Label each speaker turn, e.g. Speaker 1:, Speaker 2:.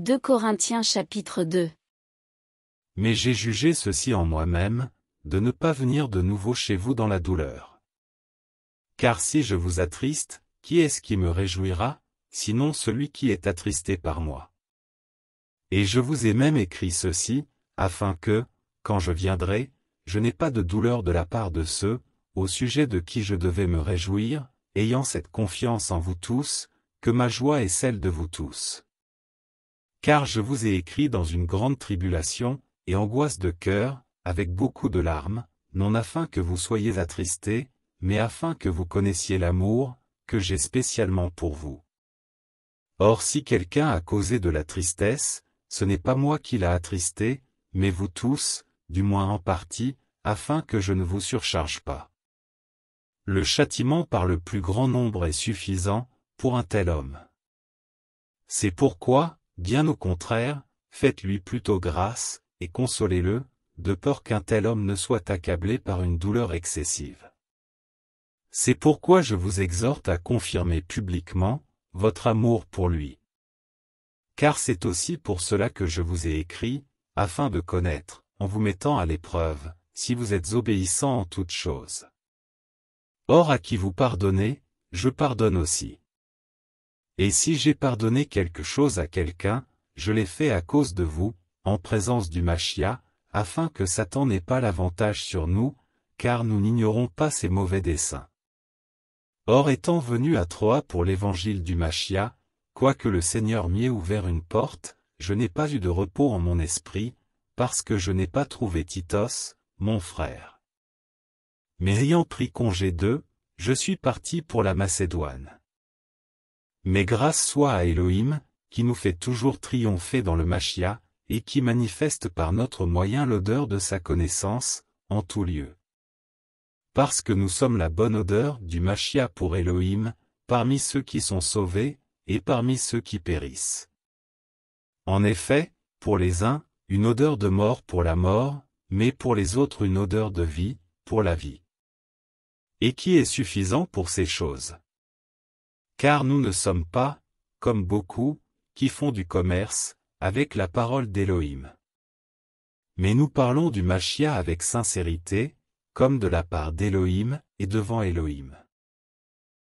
Speaker 1: 2 Corinthiens chapitre 2 Mais j'ai jugé ceci en moi-même, de ne pas venir de nouveau chez vous dans la douleur. Car si je vous attriste, qui est-ce qui me réjouira, sinon celui qui est attristé par moi Et je vous ai même écrit ceci, afin que, quand je viendrai, je n'ai pas de douleur de la part de ceux, au sujet de qui je devais me réjouir, ayant cette confiance en vous tous, que ma joie est celle de vous tous car je vous ai écrit dans une grande tribulation, et angoisse de cœur, avec beaucoup de larmes, non afin que vous soyez attristés, mais afin que vous connaissiez l'amour, que j'ai spécialement pour vous. Or si quelqu'un a causé de la tristesse, ce n'est pas moi qui l'a attristé, mais vous tous, du moins en partie, afin que je ne vous surcharge pas. Le châtiment par le plus grand nombre est suffisant, pour un tel homme. C'est pourquoi, Bien au contraire, faites-lui plutôt grâce, et consolez-le, de peur qu'un tel homme ne soit accablé par une douleur excessive. C'est pourquoi je vous exhorte à confirmer publiquement votre amour pour lui. Car c'est aussi pour cela que je vous ai écrit, afin de connaître, en vous mettant à l'épreuve, si vous êtes obéissant en toutes choses. Or à qui vous pardonnez, je pardonne aussi. Et si j'ai pardonné quelque chose à quelqu'un, je l'ai fait à cause de vous, en présence du Machia, afin que Satan n'ait pas l'avantage sur nous, car nous n'ignorons pas ses mauvais desseins. Or étant venu à Troie pour l'évangile du Machia, quoique le Seigneur m'y ait ouvert une porte, je n'ai pas eu de repos en mon esprit, parce que je n'ai pas trouvé Titos, mon frère. Mais ayant pris congé d'eux, je suis parti pour la Macédoine. Mais grâce soit à Elohim, qui nous fait toujours triompher dans le Machia, et qui manifeste par notre moyen l'odeur de sa connaissance, en tout lieu. Parce que nous sommes la bonne odeur du Machia pour Elohim, parmi ceux qui sont sauvés, et parmi ceux qui périssent. En effet, pour les uns, une odeur de mort pour la mort, mais pour les autres une odeur de vie, pour la vie. Et qui est suffisant pour ces choses car nous ne sommes pas, comme beaucoup, qui font du commerce, avec la parole d'Élohim. Mais nous parlons du Machia avec sincérité, comme de la part d'Élohim, et devant Élohim.